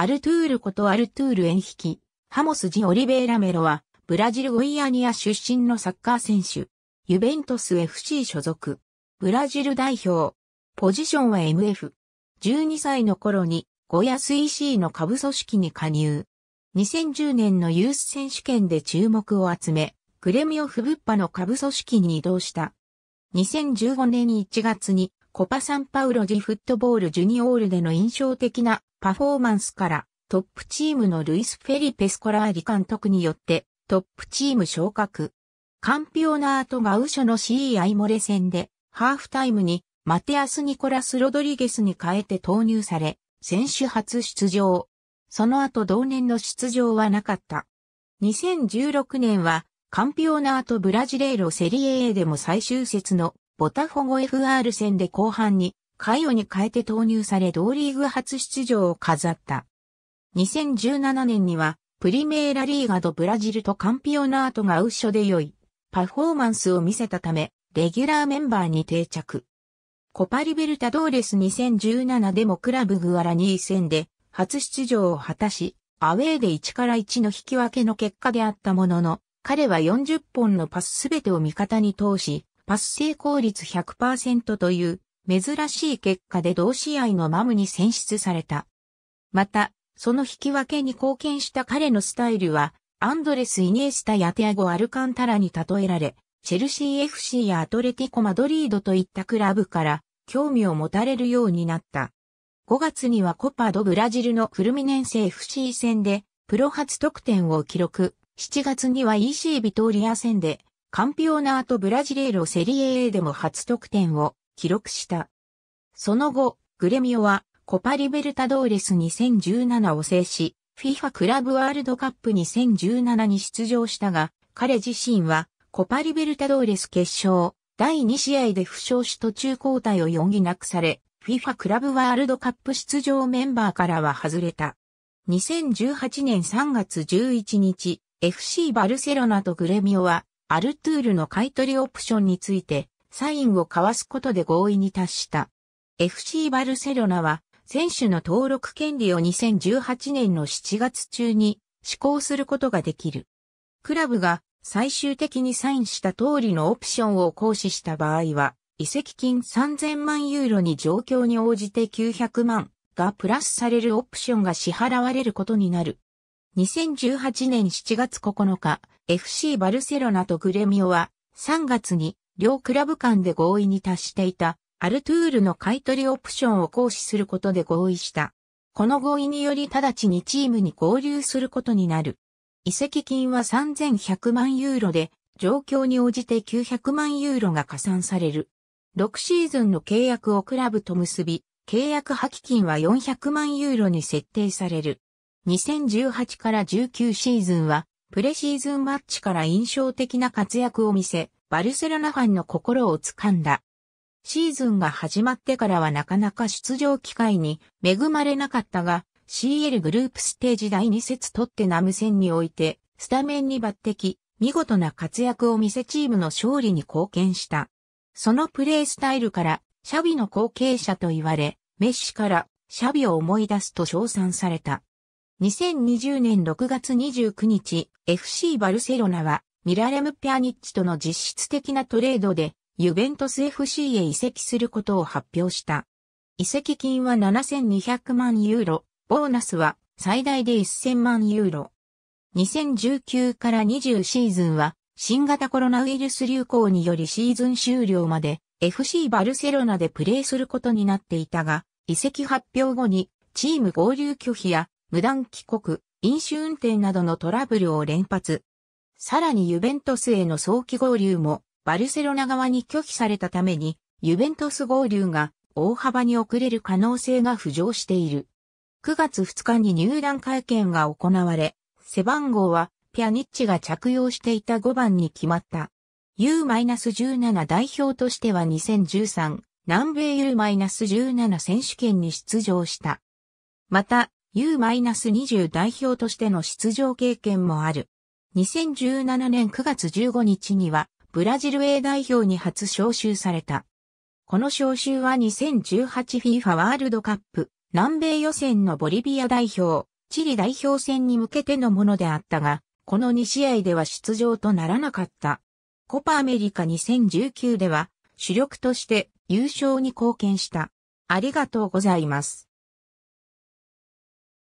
アルトゥールことアルトゥール演引ハモス・ジ・オリベイラメロは、ブラジルゴイアニア出身のサッカー選手。ユベントス FC 所属。ブラジル代表。ポジションは MF。12歳の頃に、ゴヤス EC の下部組織に加入。2010年のユース選手権で注目を集め、グレミオフブッパの下部組織に移動した。2015年1月にコパサンパウロジフットボールジュニオールでの印象的なパフォーマンスからトップチームのルイス・フェリペ・スコラーリ監督によってトップチーム昇格。カンピオナートガウショの CEI モレ戦でハーフタイムにマテアス・ニコラス・ロドリゲスに変えて投入され、選手初出場。その後同年の出場はなかった。2016年はカンピオナートブラジレーロセリエ A でも最終節のボタフォゴ FR 戦で後半にカイオに変えて投入され同リーグ初出場を飾った。2017年には、プリメーラリーガドブラジルとカンピオナートがウッショで良い、パフォーマンスを見せたため、レギュラーメンバーに定着。コパリベルタドーレス2017でもクラブグアラ2戦で初出場を果たし、アウェーで1から1の引き分けの結果であったものの、彼は40本のパスすべてを味方に通し、パス成功率100%という珍しい結果で同試合のマムに選出された。また、その引き分けに貢献した彼のスタイルは、アンドレス・イニエスタやテアゴ・アルカンタラに例えられ、チェルシー FC やアトレティコ・マドリードといったクラブから興味を持たれるようになった。5月にはコパドブラジルのフルミネンセ FC 戦でプロ初得点を記録。7月には EC ビトーリア戦でカンピオナートブラジレーロセリエ A でも初得点を記録した。その後、グレミオはコパリベルタドーレス2017を制し、FIFA クラブワールドカップ2017に出場したが、彼自身はコパリベルタドーレス決勝、第2試合で負傷し途中交代を余儀なくされ、FIFA クラブワールドカップ出場メンバーからは外れた。2018年3月11日、FC バルセロナとグレミオは、アルトゥールの買取オプションについて、サインを交わすことで合意に達した。FC バルセロナは、選手の登録権利を2018年の7月中に施行することができる。クラブが最終的にサインした通りのオプションを行使した場合は、移籍金3000万ユーロに状況に応じて900万がプラスされるオプションが支払われることになる。2018年7月9日、FC バルセロナとグレミオは3月に両クラブ間で合意に達していたアルトゥールの買取オプションを行使することで合意した。この合意により直ちにチームに合流することになる。移籍金は3100万ユーロで、状況に応じて900万ユーロが加算される。6シーズンの契約をクラブと結び、契約破棄金は400万ユーロに設定される。2018から19シーズンは、プレシーズンマッチから印象的な活躍を見せ、バルセロナファンの心を掴んだ。シーズンが始まってからはなかなか出場機会に恵まれなかったが、CL グループステージ第2節取ってナム戦において、スタメンに抜擢、見事な活躍を見せチームの勝利に貢献した。そのプレースタイルから、シャビの後継者と言われ、メッシからシャビを思い出すと称賛された。2020年6月29日、FC バルセロナはミラレム・ピアニッチとの実質的なトレードで、ユベントス FC へ移籍することを発表した。移籍金は7200万ユーロ、ボーナスは最大で1000万ユーロ。2019から20シーズンは、新型コロナウイルス流行によりシーズン終了まで FC バルセロナでプレーすることになっていたが、移籍発表後にチーム合流拒否や無断帰国、飲酒運転などのトラブルを連発。さらにユベントスへの早期合流もバルセロナ側に拒否されたために、ユベントス合流が大幅に遅れる可能性が浮上している。9月2日に入団会見が行われ、背番号はピアニッチが着用していた5番に決まった。U-17 代表としては2013南米 U-17 選手権に出場した。また、U-20 代表としての出場経験もある。2017年9月15日には、ブラジル A 代表に初招集された。この招集は 2018FIFA ワールドカップ、南米予選のボリビア代表、チリ代表戦に向けてのものであったが、この2試合では出場とならなかった。コパアメリカ2019では主力として優勝に貢献した。ありがとうございます。